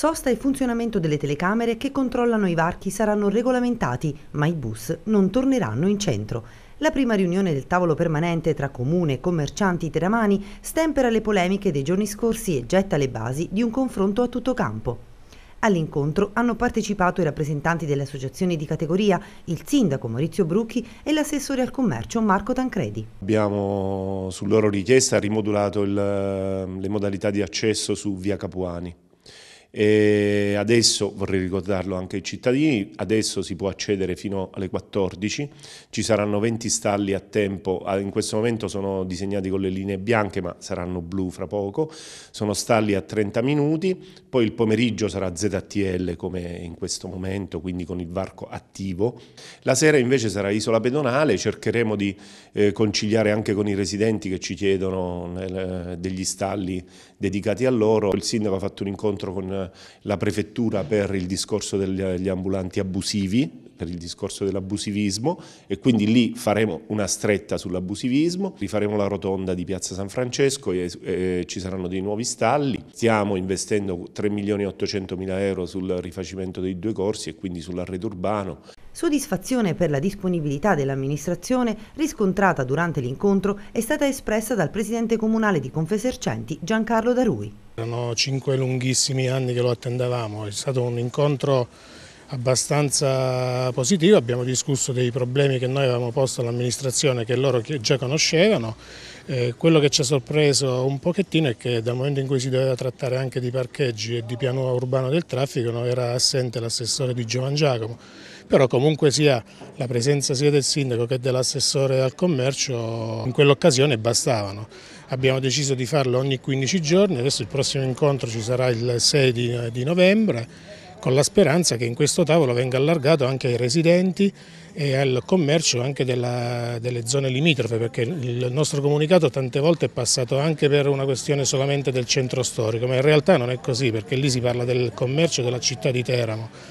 Sosta e funzionamento delle telecamere che controllano i varchi saranno regolamentati, ma i bus non torneranno in centro. La prima riunione del tavolo permanente tra comune e commercianti teramani stempera le polemiche dei giorni scorsi e getta le basi di un confronto a tutto campo. All'incontro hanno partecipato i rappresentanti delle associazioni di categoria, il sindaco Maurizio Brucchi e l'assessore al commercio Marco Tancredi. Abbiamo su loro richiesta rimodulato il, le modalità di accesso su via Capuani e adesso vorrei ricordarlo anche ai cittadini, adesso si può accedere fino alle 14, ci saranno 20 stalli a tempo, in questo momento sono disegnati con le linee bianche ma saranno blu fra poco, sono stalli a 30 minuti, poi il pomeriggio sarà ZTL come in questo momento, quindi con il varco attivo, la sera invece sarà isola pedonale, cercheremo di eh, conciliare anche con i residenti che ci chiedono eh, degli stalli dedicati a loro, il sindaco ha fatto un incontro con eh, eh, la prefettura per il discorso degli eh, ambulanti abusivi, per il discorso dell'abusivismo e quindi lì faremo una stretta sull'abusivismo, rifaremo la rotonda di Piazza San Francesco e, e ci saranno dei nuovi stalli. Stiamo investendo 3 milioni e 800 mila euro sul rifacimento dei due corsi e quindi sull'arredo urbano. Soddisfazione per la disponibilità dell'amministrazione riscontrata durante l'incontro è stata espressa dal presidente comunale di Confesercenti Giancarlo Darui. Erano cinque lunghissimi anni che lo attendevamo, è stato un incontro abbastanza positivo, abbiamo discusso dei problemi che noi avevamo posto all'amministrazione che loro già conoscevano, eh, quello che ci ha sorpreso un pochettino è che dal momento in cui si doveva trattare anche di parcheggi e di piano urbano del traffico non era assente l'assessore di Giovan Giacomo, però comunque sia la presenza sia del sindaco che dell'assessore al commercio in quell'occasione bastavano abbiamo deciso di farlo ogni 15 giorni, adesso il prossimo incontro ci sarà il 6 di, di novembre con la speranza che in questo tavolo venga allargato anche ai residenti e al commercio anche della, delle zone limitrofe, perché il nostro comunicato tante volte è passato anche per una questione solamente del centro storico, ma in realtà non è così, perché lì si parla del commercio della città di Teramo.